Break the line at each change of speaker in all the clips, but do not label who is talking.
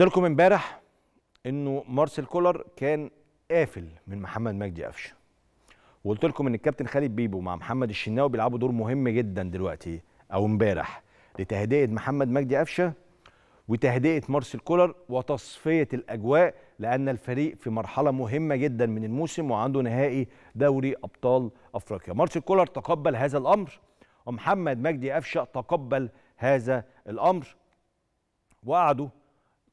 قلت لكم امبارح انه مارسيل كولر كان قافل من محمد مجدي قفشه وقلت لكم ان الكابتن خالد بيبو مع محمد الشناوي بيلعبوا دور مهم جدا دلوقتي او امبارح لتهدئه محمد مجدي قفشه وتهدئه مارسيل كولر وتصفيه الاجواء لان الفريق في مرحله مهمه جدا من الموسم وعنده نهائي دوري ابطال افريقيا مارسيل كولر تقبل هذا الامر ومحمد مجدي قفشه تقبل هذا الامر وقعدوا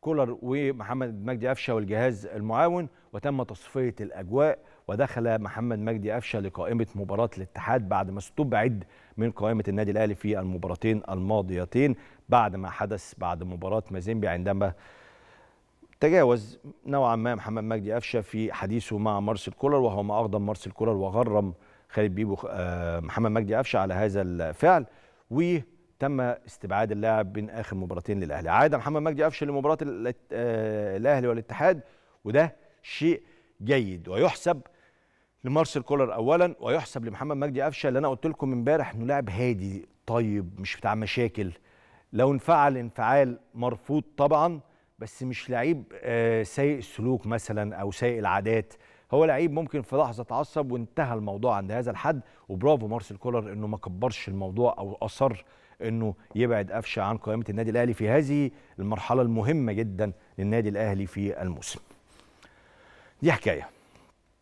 كولر ومحمد مجدي قفشه والجهاز المعاون وتم تصفيه الاجواء ودخل محمد مجدي قفشه لقائمه مباراه الاتحاد بعد ما استبعد من قائمه النادي الاهلي في المباراتين الماضيتين بعد ما حدث بعد مباراه مازيمبي عندما تجاوز نوعا ما محمد مجدي قفشه في حديثه مع مارسيل كولر وهو ما اغضب مارسيل كولر وغرم خالد بيبو آه، محمد مجدي قفشه على هذا الفعل و تم استبعاد اللاعب بين اخر مباراتين للاهلي عاد محمد مجدي قفشه لمباراه آه، الاهلي والاتحاد وده شيء جيد ويحسب لمارسيل كولر اولا ويحسب لمحمد مجدي قفشه اللي انا قلت لكم امبارح انه لاعب هادي طيب مش بتاع مشاكل لو انفعل انفعال مرفوض طبعا بس مش لعيب آه، سيء السلوك مثلا او سيء العادات هو لعيب ممكن في لحظه اتعصب وانتهى الموضوع عند هذا الحد وبرافو مارسيل كولر انه ما كبرش الموضوع او اصر انه يبعد قفشه عن قائمه النادي الاهلي في هذه المرحله المهمه جدا للنادي الاهلي في الموسم. دي حكايه